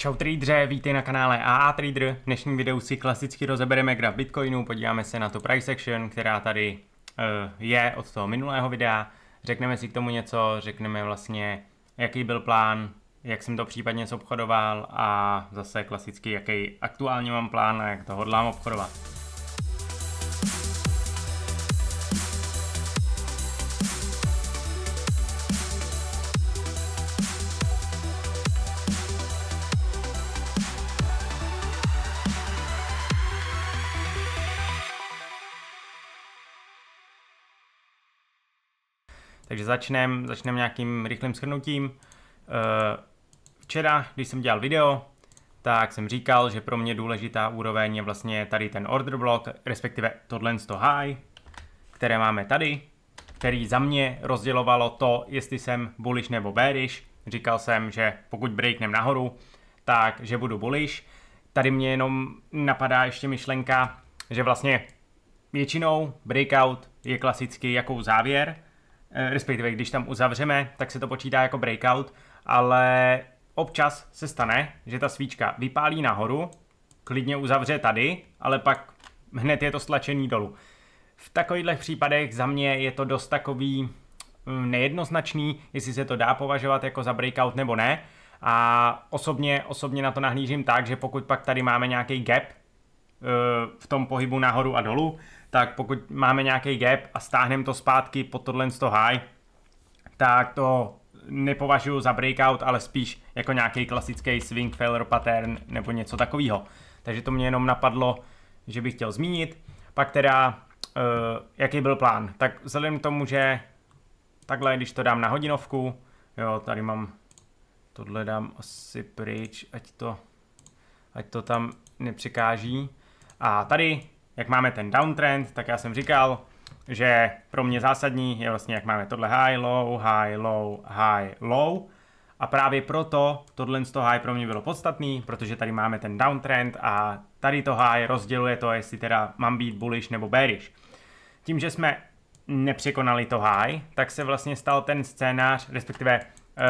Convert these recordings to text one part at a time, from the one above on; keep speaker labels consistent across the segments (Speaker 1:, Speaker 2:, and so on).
Speaker 1: Čau tradere, vítej na kanále AA Trader. V dnešním videu si klasicky rozebereme graf Bitcoinu, podíváme se na tu price action, která tady uh, je od toho minulého videa. Řekneme si k tomu něco, řekneme vlastně, jaký byl plán, jak jsem to případně obchodoval a zase klasicky, jaký aktuálně mám plán a jak to hodlám obchodovat. Takže začneme začnem nějakým rychlým shrnutím. Eh, včera, když jsem dělal video, tak jsem říkal, že pro mě důležitá úroveň je vlastně tady ten order block, respektive tohle to high, které máme tady, který za mě rozdělovalo to, jestli jsem bullish nebo bearish. Říkal jsem, že pokud breaknem nahoru, tak že budu bullish. Tady mě jenom napadá ještě myšlenka, že vlastně většinou breakout je klasicky jako závěr, Eh, respektive když tam uzavřeme, tak se to počítá jako breakout, ale občas se stane, že ta svíčka vypálí nahoru, klidně uzavře tady, ale pak hned je to stlačený dolů. V takových případech za mě je to dost takový mm, nejednoznačný, jestli se to dá považovat jako za breakout nebo ne. A osobně, osobně na to nahlížím tak, že pokud pak tady máme nějaký gap eh, v tom pohybu nahoru a dolů, tak pokud máme nějaký gap a stáhneme to zpátky pod tohle z toho high, tak to nepovažuji za breakout, ale spíš jako nějaký klasický swing failure pattern nebo něco takového. Takže to mě jenom napadlo, že bych chtěl zmínit. Pak teda, uh, jaký byl plán? Tak vzhledem k tomu, že takhle, když to dám na hodinovku, jo, tady mám, tohle dám asi pryč, ať to, ať to tam nepřekáží. A tady jak máme ten downtrend, tak já jsem říkal, že pro mě zásadní je vlastně, jak máme tohle high, low, high, low, high, low. A právě proto tohle z toho high pro mě bylo podstatný, protože tady máme ten downtrend a tady to high rozděluje to, jestli teda mám být bullish nebo bearish. Tím, že jsme nepřekonali to high, tak se vlastně stal ten scénář, respektive eh,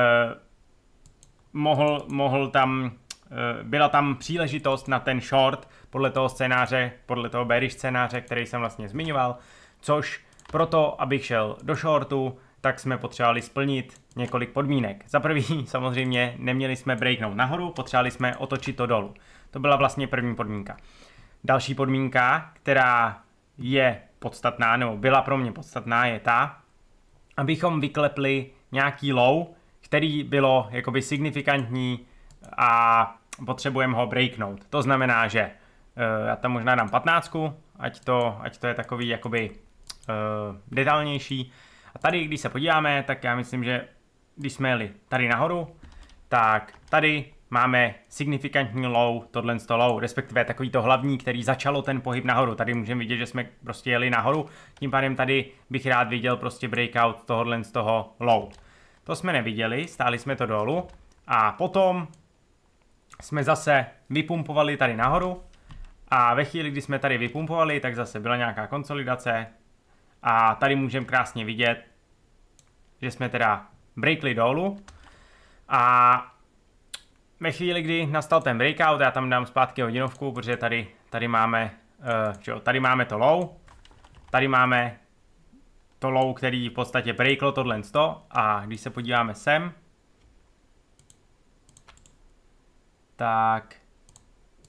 Speaker 1: mohl, mohl tam Eh, byla tam příležitost na ten short podle toho scénáře, podle toho bearish scénáře, který jsem vlastně zmiňoval, což proto, abych šel do shortu, tak jsme potřebovali splnit několik podmínek. Za prvý, samozřejmě, neměli jsme breaknout nahoru, potřebovali jsme otočit to dolů. To byla vlastně první podmínka. Další podmínka, která je podstatná, nebo byla pro mě podstatná, je ta, abychom vyklepli nějaký low, který bylo jakoby signifikantní a potřebujeme ho breaknout. To znamená, že uh, já tam možná dám 15, ať to, ať to je takový jakoby uh, detailnější. A tady, když se podíváme, tak já myslím, že když jsme jeli tady nahoru, tak tady máme signifikantní low, tohle z low, respektive takový to hlavní, který začalo ten pohyb nahoru. Tady můžeme vidět, že jsme prostě jeli nahoru, tím pádem tady bych rád viděl prostě breakout tohohle z toho low. To jsme neviděli, stáli jsme to dolů a potom jsme zase vypumpovali tady nahoru a ve chvíli, kdy jsme tady vypumpovali, tak zase byla nějaká konsolidace a tady můžeme krásně vidět, že jsme teda breakli dolů a ve chvíli, kdy nastal ten breakout, já tam dám zpátky hodinovku, protože tady, tady máme uh, eh, čo, tady máme to low, tady máme to low, který v podstatě breaklo tohle 100 a když se podíváme sem, tak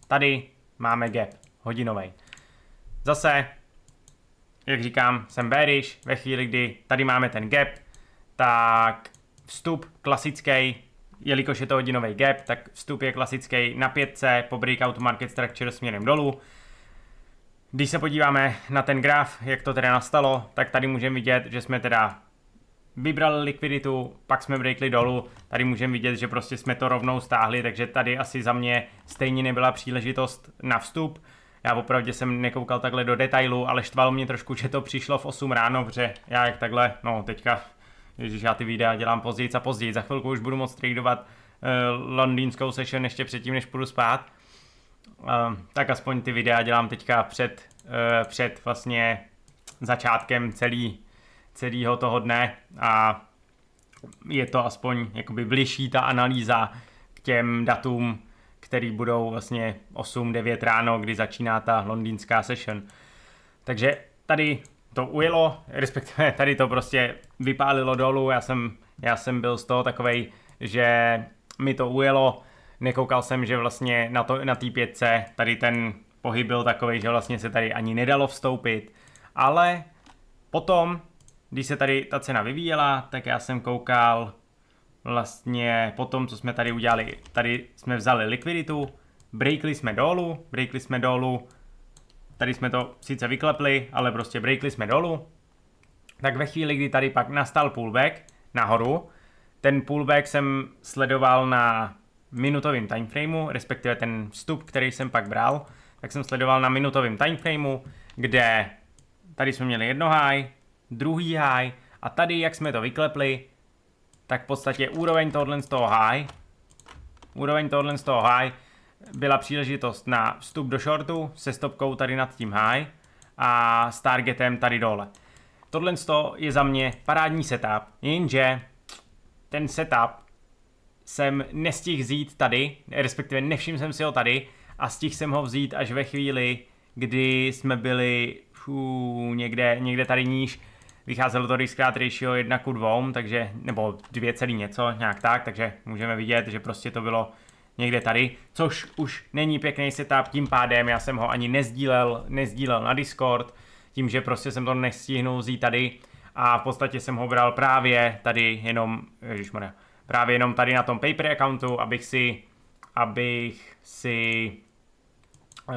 Speaker 1: tady máme gap hodinový. Zase, jak říkám, jsem bearish, ve chvíli, kdy tady máme ten gap, tak vstup klasický, jelikož je to hodinový gap, tak vstup je klasický na 5 po breakout market structure směrem dolů. Když se podíváme na ten graf, jak to teda nastalo, tak tady můžeme vidět, že jsme teda vybral likviditu, pak jsme breakli dolů, tady můžeme vidět, že prostě jsme to rovnou stáhli, takže tady asi za mě stejně nebyla příležitost na vstup. Já opravdu jsem nekoukal takhle do detailu, ale štvalo mě trošku, že to přišlo v 8 ráno, protože já jak takhle, no teďka, že já ty videa dělám později a později, za chvilku už budu moc tradovat uh, eh, londýnskou session ještě předtím, než půjdu spát. Uh, tak aspoň ty videa dělám teďka před, uh, před vlastně začátkem celý celého toho dne a je to aspoň jakoby bližší ta analýza k těm datům, který budou vlastně 8-9 ráno, kdy začíná ta londýnská session. Takže tady to ujelo, respektive tady to prostě vypálilo dolů, já jsem, já jsem byl z toho takovej, že mi to ujelo, nekoukal jsem, že vlastně na té na pětce tady ten pohyb byl takový, že vlastně se tady ani nedalo vstoupit, ale potom když se tady ta cena vyvíjela, tak já jsem koukal vlastně po tom, co jsme tady udělali. Tady jsme vzali likviditu, breakli jsme dolů, breakli jsme dolů, tady jsme to sice vyklepli, ale prostě breakli jsme dolů. Tak ve chvíli, kdy tady pak nastal pullback nahoru, ten pullback jsem sledoval na minutovém timeframeu, respektive ten vstup, který jsem pak bral, tak jsem sledoval na minutovém timeframeu, kde tady jsme měli jedno high, druhý high a tady, jak jsme to vyklepli, tak v podstatě úroveň tohohle z toho high, úroveň tohohle z toho high byla příležitost na vstup do shortu se stopkou tady nad tím high a s targetem tady dole. Tohle je za mě parádní setup, jenže ten setup jsem nestihl vzít tady, respektive nevšiml jsem si ho tady a stihl jsem ho vzít až ve chvíli, kdy jsme byli fů, někde, někde tady níž Vycházelo to diskrát ratio 1 ku 2, takže, nebo 2 celý něco, nějak tak, takže můžeme vidět, že prostě to bylo někde tady, což už není pěkný setup, tím pádem já jsem ho ani nezdílel, nezdílel na Discord, tím, že prostě jsem to nestihnul vzít tady a v podstatě jsem ho bral právě tady jenom, ježišmarja, právě jenom tady na tom paper accountu, abych si, abych si uh,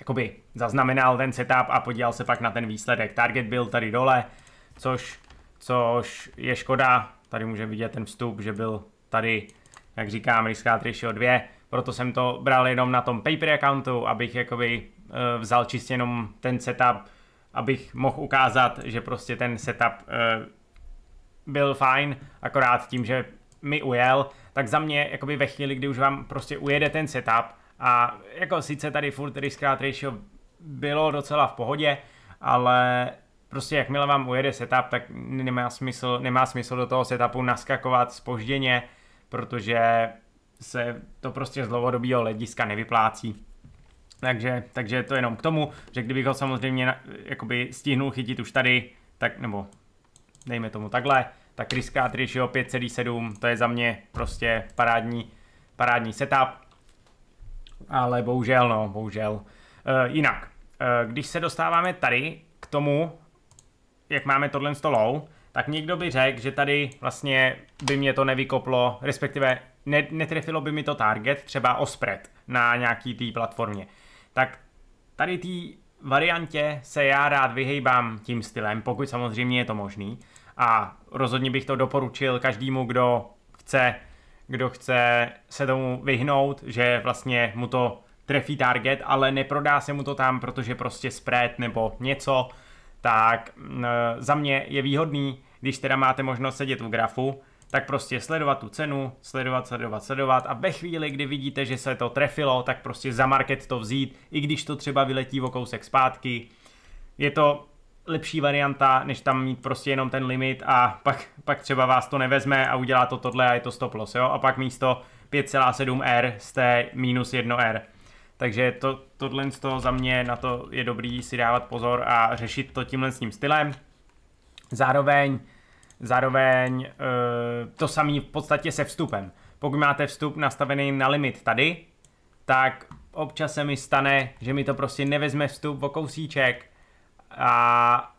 Speaker 1: jakoby zaznamenal ten setup a podíval se pak na ten výsledek. Target byl tady dole, což, což je škoda. Tady může vidět ten vstup, že byl tady, jak říkám, risk ratio 2, proto jsem to bral jenom na tom paper accountu, abych jakoby eh, vzal čistě jenom ten setup, abych mohl ukázat, že prostě ten setup eh, byl fajn, akorát tím, že mi ujel, tak za mě, jakoby ve chvíli, kdy už vám prostě ujede ten setup a jako sice tady furt risk ratio bylo docela v pohodě, ale prostě jakmile vám ujede setup, tak nemá smysl, nemá smysl do toho setupu naskakovat spožděně, protože se to prostě z dlouhodobého hlediska nevyplácí. Takže, takže to jenom k tomu, že kdybych ho samozřejmě jakoby stihnul chytit už tady, tak nebo dejme tomu takhle, tak riskát ratio 5,7, to je za mě prostě parádní, parádní setup. Ale bohužel, no, bohužel. E, jinak, e, když se dostáváme tady k tomu, jak máme tohle stolou, tak někdo by řekl, že tady vlastně by mě to nevykoplo, respektive netrefilo by mi to target, třeba ospred na nějaký té platformě. Tak tady té variantě se já rád vyhejbám tím stylem, pokud samozřejmě je to možný. A rozhodně bych to doporučil každému, kdo chce, kdo chce se tomu vyhnout, že vlastně mu to trefí target, ale neprodá se mu to tam, protože prostě spread nebo něco tak mm, za mě je výhodný, když teda máte možnost sedět v grafu, tak prostě sledovat tu cenu, sledovat, sledovat, sledovat a ve chvíli, kdy vidíte, že se to trefilo, tak prostě za market to vzít, i když to třeba vyletí o kousek zpátky. Je to lepší varianta, než tam mít prostě jenom ten limit a pak, pak třeba vás to nevezme a udělá to tohle a je to stop loss, jo? A pak místo 5,7R jste minus 1R. Takže to, tohle z toho za mě na to je dobrý si dávat pozor a řešit to tímhle s tím stylem. Zároveň, zároveň e, to samé v podstatě se vstupem. Pokud máte vstup nastavený na limit tady, tak občas se mi stane, že mi to prostě nevezme vstup o kousíček a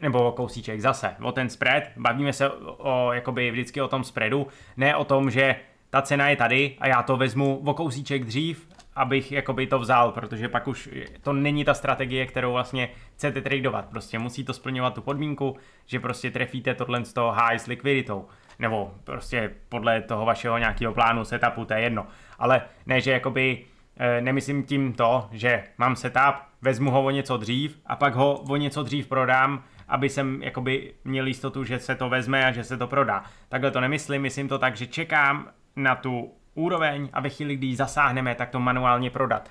Speaker 1: nebo o kousíček zase, o ten spread, bavíme se o, o jakoby vždycky o tom spreadu, ne o tom, že ta cena je tady a já to vezmu o kousíček dřív abych jakoby to vzal, protože pak už to není ta strategie, kterou vlastně chcete tradovat. Prostě musí to splňovat tu podmínku, že prostě trefíte tohle z toho high s likviditou. Nebo prostě podle toho vašeho nějakého plánu, setupu, to je jedno. Ale ne, že jakoby eh, nemyslím tím to, že mám setup, vezmu ho o něco dřív a pak ho o něco dřív prodám, aby jsem jakoby měl jistotu, že se to vezme a že se to prodá. Takhle to nemyslím, myslím to tak, že čekám na tu úroveň a ve chvíli, kdy ji zasáhneme, tak to manuálně prodat.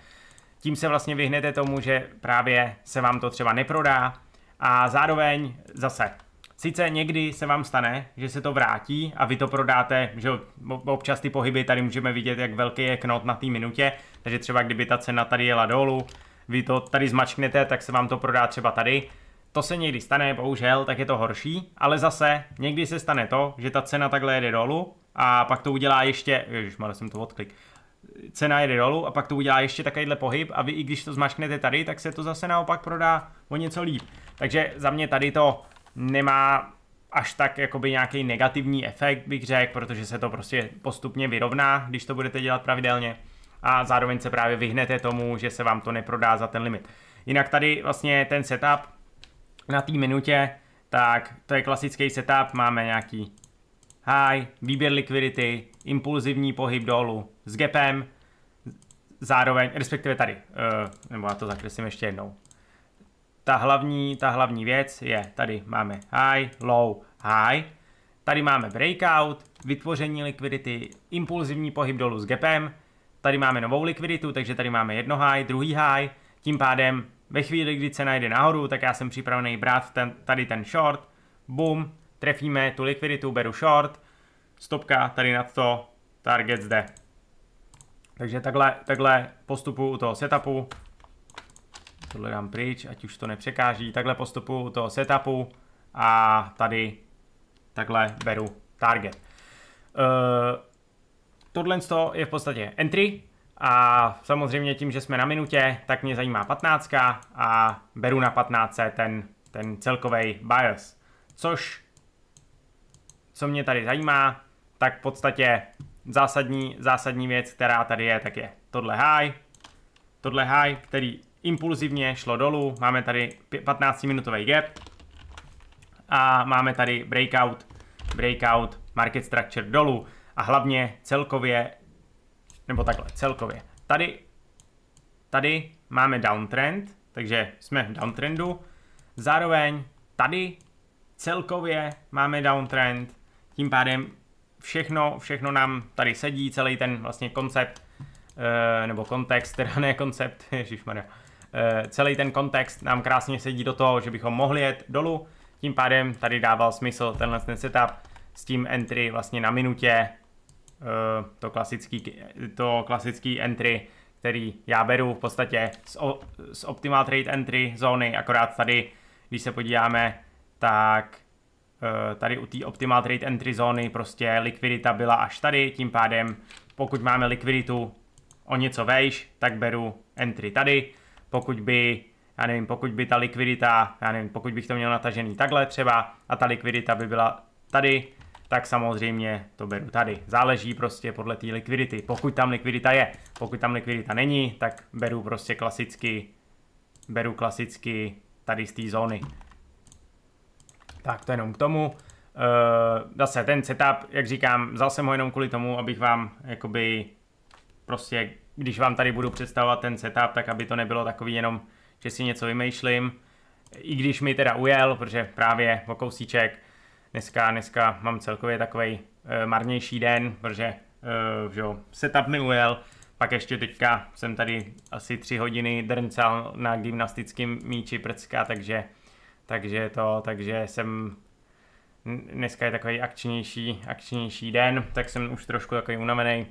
Speaker 1: Tím se vlastně vyhnete tomu, že právě se vám to třeba neprodá a zároveň zase Sice někdy se vám stane, že se to vrátí a vy to prodáte, že občas ty pohyby, tady můžeme vidět, jak velký je knot na té minutě, takže třeba kdyby ta cena tady jela dolů, vy to tady zmačknete, tak se vám to prodá třeba tady. To se někdy stane, bohužel, tak je to horší, ale zase někdy se stane to, že ta cena takhle jede dolů a pak to udělá ještě, ježišmarja jsem to odklik, cena jede dolů a pak to udělá ještě takovýhle pohyb a vy i když to zmačknete tady, tak se to zase naopak prodá o něco líp. Takže za mě tady to nemá až tak jakoby nějaký negativní efekt bych řekl, protože se to prostě postupně vyrovná, když to budete dělat pravidelně a zároveň se právě vyhnete tomu, že se vám to neprodá za ten limit. Jinak tady vlastně ten setup na té minutě, tak to je klasický setup, máme nějaký high, výběr likvidity, impulzivní pohyb dolů s gapem, zároveň, respektive tady, uh, nebo já to zakreslím ještě jednou. Ta hlavní, ta hlavní věc je, tady máme high, low, high, tady máme breakout, vytvoření likvidity, impulzivní pohyb dolů s gapem, tady máme novou likviditu, takže tady máme jedno high, druhý high, tím pádem ve chvíli, kdy cena jde nahoru, tak já jsem připravený brát ten, tady ten short, boom, Trefíme tu likviditu, beru short, stopka tady nad to, target zde. Takže takhle, takhle postupu u toho setupu. Tohle dám pryč, ať už to nepřekáží. Takhle postupu u toho setupu a tady takhle beru target. Uh, tohle je v podstatě entry a samozřejmě tím, že jsme na minutě, tak mě zajímá 15 a beru na 15 ten, ten celkový bias. Což co mě tady zajímá, tak v podstatě zásadní, zásadní věc, která tady je, tak je tohle high, tohle high, který impulzivně šlo dolů, máme tady 15-minutový gap a máme tady breakout, breakout market structure dolů a hlavně celkově, nebo takhle, celkově. Tady, tady máme downtrend, takže jsme v downtrendu, zároveň tady celkově máme downtrend, tím pádem všechno, všechno nám tady sedí, celý ten vlastně koncept, eh, nebo kontext, teda ne koncept, ježišmarja, eh, celý ten kontext nám krásně sedí do toho, že bychom mohli jet dolů, tím pádem tady dával smysl tenhle ten setup s tím entry vlastně na minutě, eh, to klasický, to klasický entry, který já beru v podstatě z, z Optimal Trade Entry zóny, akorát tady, když se podíváme, tak Eh, tady u té optimal trade entry zóny prostě likvidita byla až tady, tím pádem pokud máme likviditu o něco vejš, tak beru entry tady, pokud by já nevím, pokud by ta likvidita, já nevím, pokud bych to měl natažený takhle třeba a ta likvidita by byla tady, tak samozřejmě to beru tady. Záleží prostě podle té likvidity, pokud tam likvidita je. Pokud tam likvidita není, tak beru prostě klasicky, beru klasicky tady z té zóny. Tak to jenom k tomu. Eh, zase ten setup, jak říkám, vzal jsem ho jenom kvůli tomu, abych vám jakoby prostě, když vám tady budu představovat ten setup, tak aby to nebylo takový jenom, že si něco vymýšlím. I když mi teda ujel, protože právě o kousíček, dneska, dneska mám celkově takový uh, eh, marnější den, protože uh, že jo, setup mi ujel, pak ještě teďka jsem tady asi tři hodiny drncal na gymnastickém míči prcka, takže takže to, takže jsem dneska je takový akčnější, akčnější den, tak jsem už trošku takový unavený.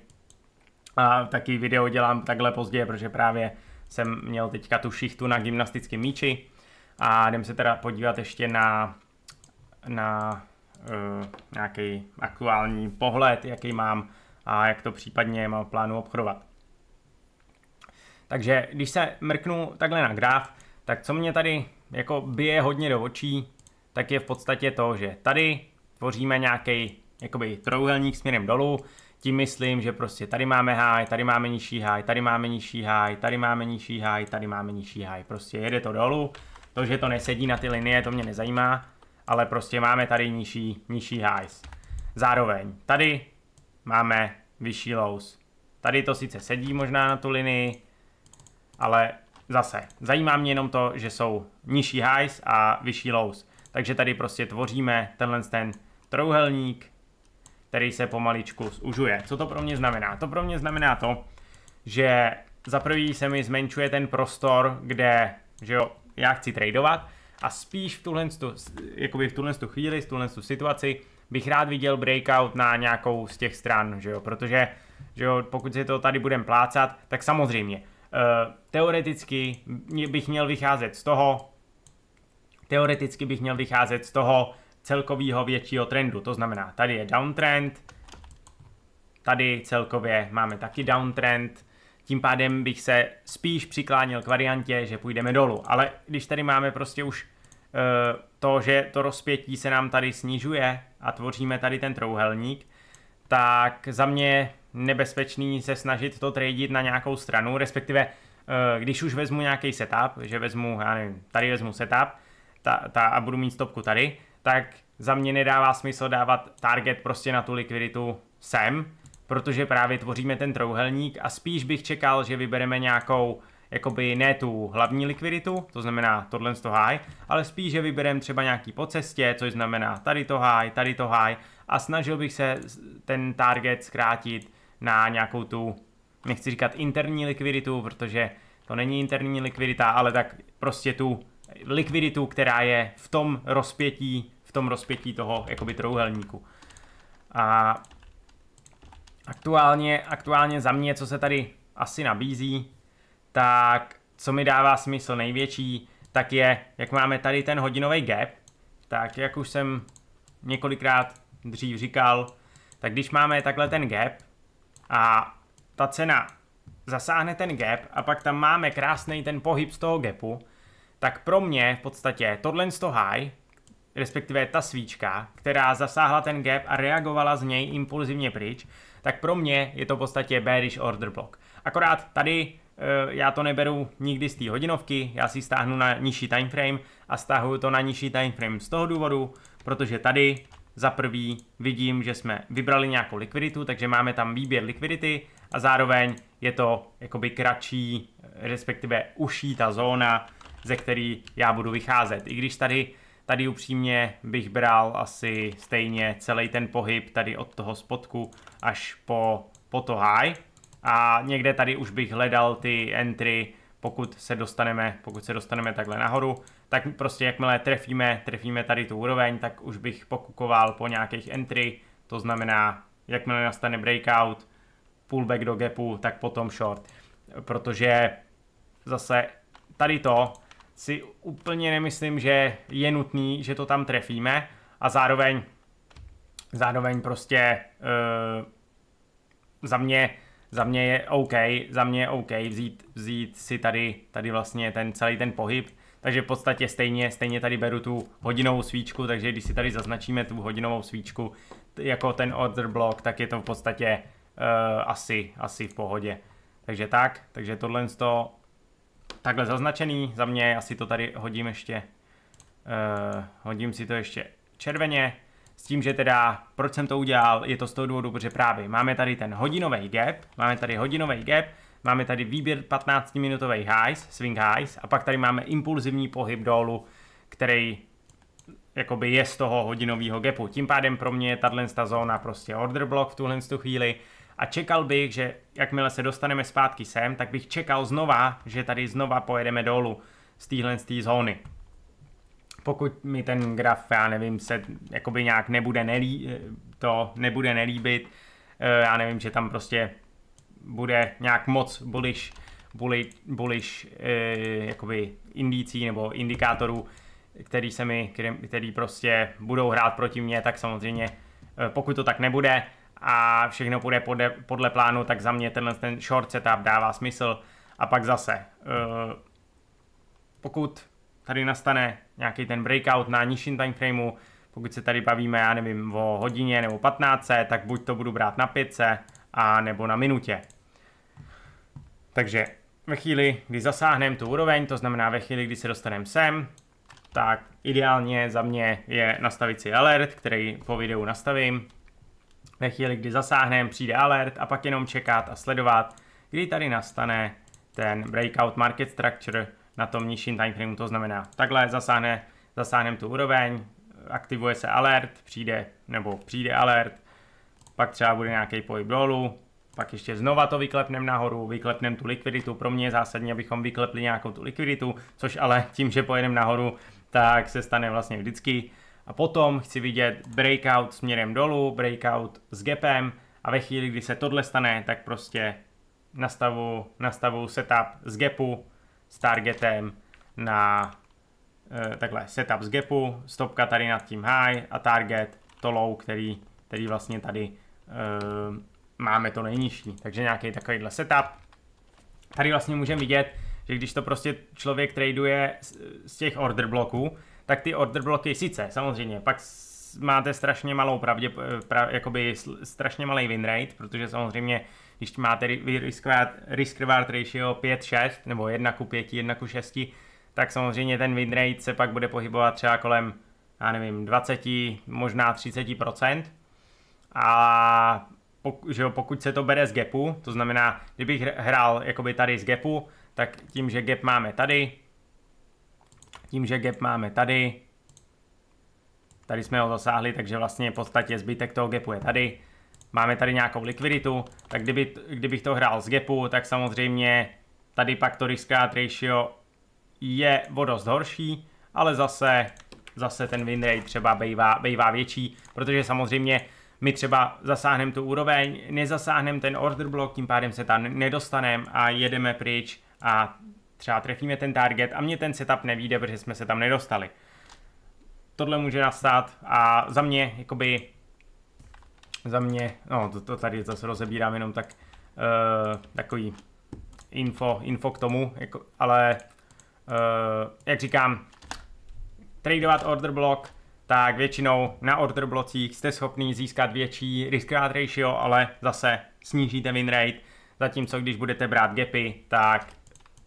Speaker 1: A taky video dělám takhle pozdě, protože právě jsem měl teďka tu šichtu na gymnastickém míči a jdem se teda podívat ještě na, na uh, nějaký aktuální pohled, jaký mám a jak to případně mám v plánu obchodovat. Takže když se mrknu takhle na graf, tak co mě tady jako bije hodně do očí, tak je v podstatě to, že tady tvoříme nějaký jakoby trojuhelník směrem dolů, tím myslím, že prostě tady máme high, tady máme nižší high, tady máme nižší high, tady máme nižší high, tady máme nižší high, prostě jede to dolů, to, že to nesedí na ty linie, to mě nezajímá, ale prostě máme tady nižší, nižší highs. Zároveň tady máme vyšší lows. Tady to sice sedí možná na tu linii, ale Zase, zajímá mě jenom to, že jsou nižší highs a vyšší lows. Takže tady prostě tvoříme tenhle ten trouhelník, který se pomaličku zužuje. Co to pro mě znamená? To pro mě znamená to, že za prvý se mi zmenšuje ten prostor, kde že jo, já chci tradovat a spíš v tuhle, jakoby v tuhle chvíli, v tuhle situaci bych rád viděl breakout na nějakou z těch stran, že jo, protože že jo, pokud si to tady budeme plácat, tak samozřejmě Eh, teoreticky bych měl vycházet z toho, teoreticky bych měl vycházet z toho celkového většího trendu. To znamená, tady je downtrend, tady celkově máme taky downtrend, tím pádem bych se spíš přiklánil k variantě, že půjdeme dolů. Ale když tady máme prostě už eh, to, že to rozpětí se nám tady snižuje a tvoříme tady ten trouhelník, tak za mě nebezpečný se snažit to tradit na nějakou stranu, respektive eh, když už vezmu nějaký setup, že vezmu, já nevím, tady vezmu setup ta, ta, a budu mít stopku tady, tak za mě nedává smysl dávat target prostě na tu likviditu sem, protože právě tvoříme ten trouhelník a spíš bych čekal, že vybereme nějakou jakoby ne tu hlavní likviditu, to znamená tohle to high, ale spíš, že vybereme třeba nějaký po cestě, což znamená tady to high, tady to high a snažil bych se ten target zkrátit na nějakou tu, nechci říkat interní likviditu, protože to není interní likvidita, ale tak prostě tu likviditu, která je v tom rozpětí, v tom rozpětí toho jakoby trouhelníku. A aktuálně, aktuálně za mě, co se tady asi nabízí, tak co mi dává smysl největší, tak je, jak máme tady ten hodinový gap, tak jak už jsem několikrát dřív říkal, tak když máme takhle ten gap, a ta cena zasáhne ten gap a pak tam máme krásný ten pohyb z toho gapu, tak pro mě v podstatě tohle z toho high, respektive ta svíčka, která zasáhla ten gap a reagovala z něj impulzivně pryč, tak pro mě je to v podstatě bearish order block. Akorát tady eh, já to neberu nikdy z té hodinovky, já si stáhnu na nižší time frame a stáhnu to na nižší time frame. z toho důvodu, protože tady za prvý vidím, že jsme vybrali nějakou likviditu, takže máme tam výběr likvidity a zároveň je to jakoby kratší, respektive uší ta zóna, ze který já budu vycházet. I když tady, tady upřímně bych bral asi stejně celý ten pohyb tady od toho spodku až po, po to high. A někde tady už bych hledal ty entry, pokud se dostaneme, pokud se dostaneme takhle nahoru tak prostě jakmile trefíme, trefíme tady tu úroveň, tak už bych pokukoval po nějakých entry, to znamená, jakmile nastane breakout, pullback do gapu, tak potom short. Protože zase tady to si úplně nemyslím, že je nutný, že to tam trefíme a zároveň zároveň prostě uh, za mě za mě je OK, za mě je OK vzít, vzít si tady, tady vlastně ten celý ten pohyb, takže v podstatě stejně, stejně tady beru tu hodinovou svíčku, takže když si tady zaznačíme tu hodinovou svíčku jako ten order block, tak je to v podstatě uh, asi, asi v pohodě. Takže tak, takže tohle toho takhle zaznačený, za mě asi to tady hodím ještě, uh, hodím si to ještě červeně, s tím, že teda, proč jsem to udělal, je to z toho důvodu, protože právě máme tady ten hodinový gap, máme tady hodinový gap, Máme tady výběr 15 minutový highs, swing highs a pak tady máme impulzivní pohyb dolů, který jakoby je z toho hodinového gapu. Tím pádem pro mě je tato zóna prostě order block v tuhle tu chvíli a čekal bych, že jakmile se dostaneme zpátky sem, tak bych čekal znova, že tady znova pojedeme dolů z téhle z zóny. Pokud mi ten graf, já nevím, se jakoby nějak nebude nelí, to nebude nelíbit, eh, já nevím, že tam prostě bude nějak moc bullish, bullish, bullish eh, jakoby indicí nebo indikátorů, který, se mi, který, který prostě budou hrát proti mně, tak samozřejmě eh, pokud to tak nebude a všechno půjde podle, podle plánu, tak za mě tenhle ten short setup dává smysl. A pak zase, eh, pokud tady nastane nějaký ten breakout na nižším frameu, pokud se tady bavíme, já nevím, o hodině nebo 15, tak buď to budu brát na 500, a nebo na minutě. Takže ve chvíli, kdy zasáhneme tu úroveň, to znamená ve chvíli, kdy se dostaneme sem, tak ideálně za mě je nastavit si alert, který po videu nastavím. Ve chvíli, kdy zasáhneme, přijde alert a pak jenom čekat a sledovat, kdy tady nastane ten breakout market structure na tom nižším timeframeu, to znamená takhle zasáhne, zasáhneme tu úroveň, aktivuje se alert, přijde, nebo přijde alert, pak třeba bude nějaký pohyb dolů, pak ještě znova to vyklepneme nahoru, vyklepneme tu likviditu. Pro mě je zásadní, abychom vyklepli nějakou tu likviditu, což ale tím, že pojedeme nahoru, tak se stane vlastně vždycky. A potom chci vidět breakout směrem dolů, breakout s gapem a ve chvíli, kdy se tohle stane, tak prostě nastavu, nastavu setup z gapu s targetem na eh, takhle setup z gapu, stopka tady nad tím high a target to low, který, který vlastně tady Ehm, máme to nejnižší. Takže nějaký takovýhle setup. Tady vlastně můžeme vidět, že když to prostě člověk traduje z těch order bloků, tak ty order bloky sice, samozřejmě, pak máte strašně malou pravdě, eh, pra, jakoby strašně malý win rate, protože samozřejmě, když máte risk, risk reward ratio 5-6, nebo 1 ku 5, 1 ku 6, tak samozřejmě ten win rate se pak bude pohybovat třeba kolem, já nevím, 20, možná 30%, a poku, že jo, pokud se to bere z gapu, to znamená, kdybych hrál jakoby tady z gapu, tak tím, že gap máme tady, tím, že gap máme tady, tady jsme ho dosáhli, takže vlastně v podstatě zbytek toho gapu je tady, máme tady nějakou likviditu, tak kdyby, kdybych to hrál z gapu, tak samozřejmě tady pak to risk ratio je o dost horší, ale zase, zase ten win rate třeba bývá, bývá větší, protože samozřejmě my třeba zasáhneme tu úroveň, nezasáhneme ten order block, tím pádem se tam nedostaneme a jedeme pryč a třeba trefíme ten target a mě ten setup nevíde, protože jsme se tam nedostali. Tohle může nastat a za mě, jakoby, za mě, no to, to tady zase rozebírám jenom tak, uh, takový info, info k tomu, jako, ale uh, jak říkám, tradovat order block, tak většinou na order blocích jste schopný získat větší risk ratio, ale zase snížíte win rate, zatímco když budete brát gapy, tak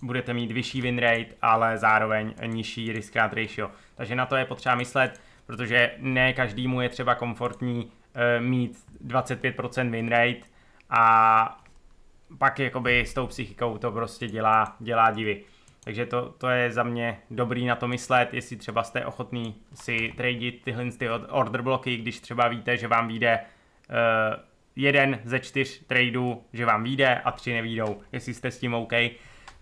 Speaker 1: budete mít vyšší win rate, ale zároveň nižší risk ratio. Takže na to je potřeba myslet, protože ne každému je třeba komfortní e, mít 25% win rate a pak jakoby s tou psychikou to prostě dělá, dělá divy. Takže to, to je za mě dobrý na to myslet, jestli třeba jste ochotný si tradit tyhle ty order bloky, když třeba víte, že vám vyjde uh, jeden ze čtyř tradeů, že vám vyjde a tři nevídou. Jestli jste s tím OK,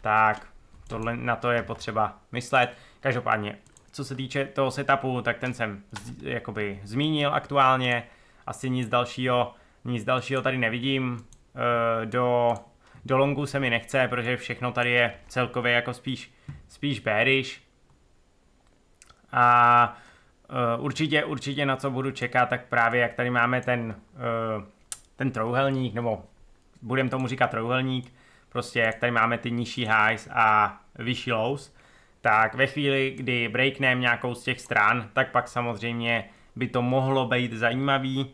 Speaker 1: tak tohle, na to je potřeba myslet. Každopádně, co se týče toho setupu, tak ten jsem z, jakoby zmínil aktuálně. Asi nic dalšího, nic dalšího tady nevidím. Uh, do do longu se mi nechce, protože všechno tady je celkově jako spíš, spíš bearish. A eh, určitě, určitě na co budu čekat, tak právě jak tady máme ten, eh, ten trouhelník, nebo budem tomu říkat trouhelník, prostě jak tady máme ty nižší highs a vyšší lows, tak ve chvíli, kdy breakneme nějakou z těch stran, tak pak samozřejmě by to mohlo být zajímavý,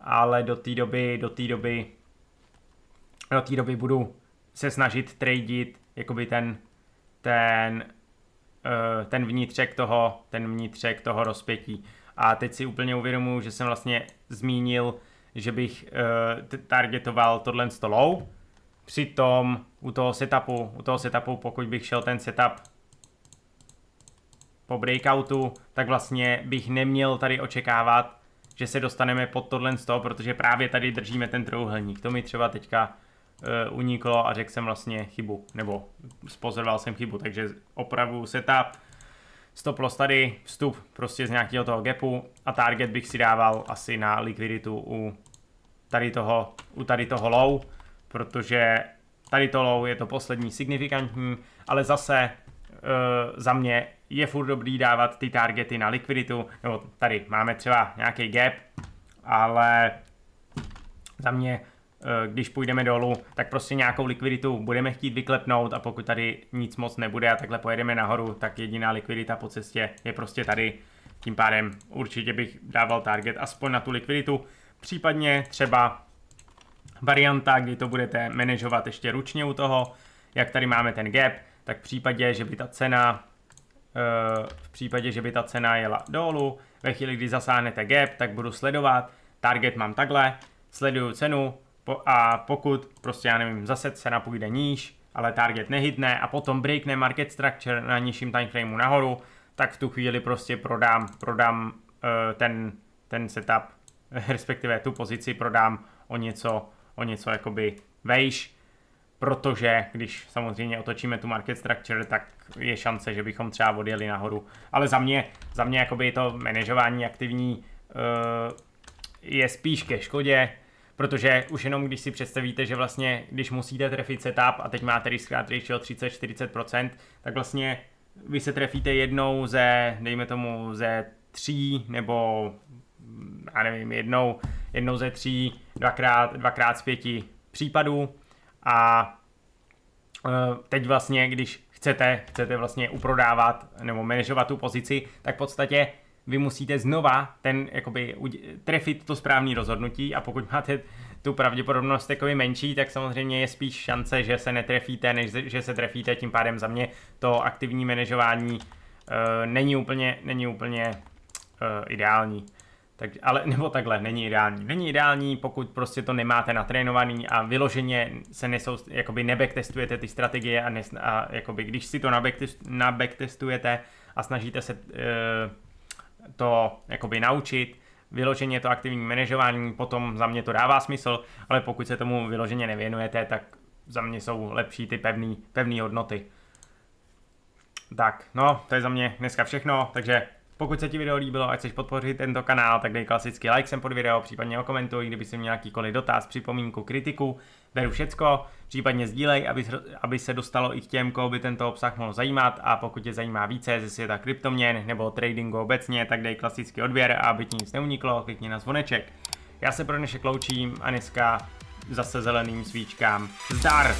Speaker 1: ale do té doby, do té doby do té doby budu se snažit tradit jakoby ten, ten, uh, ten vnitřek toho, ten vnitřek toho rozpětí. A teď si úplně uvědomuji, že jsem vlastně zmínil, že bych uh, targetoval tohle stolou. Přitom u toho setupu, u toho setupu, pokud bych šel ten setup po breakoutu, tak vlastně bych neměl tady očekávat, že se dostaneme pod tohle 100, protože právě tady držíme ten trouhelník. To mi třeba teďka Eh, uniklo a řekl jsem vlastně chybu, nebo spozoroval jsem chybu, takže opravu setup, stop loss tady, vstup prostě z nějakého toho gapu a target bych si dával asi na likviditu u tady toho, u tady toho low, protože tady to low je to poslední signifikantní, ale zase e, za mě je furt dobrý dávat ty targety na likviditu, nebo tady máme třeba nějaký gap, ale za mě Eh, když půjdeme dolů, tak prostě nějakou likviditu budeme chtít vyklepnout a pokud tady nic moc nebude a takhle pojedeme nahoru, tak jediná likvidita po cestě je prostě tady. Tím pádem určitě bych dával target aspoň na tu likviditu, případně třeba varianta, kdy to budete manažovat ještě ručně u toho, jak tady máme ten gap, tak v případě, že by ta cena eh, v případě, že by ta cena jela dolů, ve chvíli, kdy zasáhnete gap, tak budu sledovat, target mám takhle, sleduju cenu, po, a pokud prostě, já nevím, zase cena půjde níž, ale target nehytne a potom breakne market structure na nižším timeframeu nahoru, tak v tu chvíli prostě prodám, prodám uh, ten, ten setup, respektive tu pozici prodám o něco, o něco jakoby vejš, protože když samozřejmě otočíme tu market structure, tak je šance, že bychom třeba odjeli nahoru. Ale za mě, za mě jakoby to manažování aktivní uh, je spíš ke škodě, Protože už jenom když si představíte, že vlastně, když musíte trefit setup a teď máte risk ratio 30-40%, tak vlastně vy se trefíte jednou ze, dejme tomu, ze tří nebo já nevím, jednou, jednou ze tří, dvakrát, dvakrát z pěti případů a eh, teď vlastně, když chcete, chcete vlastně uprodávat nebo manažovat tu pozici, tak v podstatě vy musíte znova ten, jakoby, trefit to správné rozhodnutí a pokud máte tu pravděpodobnost jakoby menší, tak samozřejmě je spíš šance, že se netrefíte, než že se trefíte, tím pádem za mě to aktivní manažování uh, není úplně, není úplně uh, ideální. Tak, ale, nebo takhle, není ideální. Není ideální, pokud prostě to nemáte natrénovaný a vyloženě se nesou, jakoby nebacktestujete ty strategie a, nes, a jakoby, když si to nabacktestujete a snažíte se eh, to jakoby naučit, vyloženě to aktivní manažování, potom za mě to dává smysl, ale pokud se tomu vyloženě nevěnujete, tak za mě jsou lepší ty pevné hodnoty. Tak, no, to je za mě dneska všechno, takže pokud se ti video líbilo a chceš podpořit tento kanál, tak dej klasický like sem pod video, případně okomentuj, kdyby si měl nějakýkoliv dotaz, připomínku, kritiku, beru všecko, případně sdílej, aby, aby se dostalo i k těm, koho by tento obsah mohl zajímat a pokud tě zajímá více ze světa kryptoměn nebo tradingu obecně, tak dej klasický odběr a aby ti nic neuniklo, klikni na zvoneček. Já se pro dnešek loučím a dneska zase zeleným svíčkám. Zdar!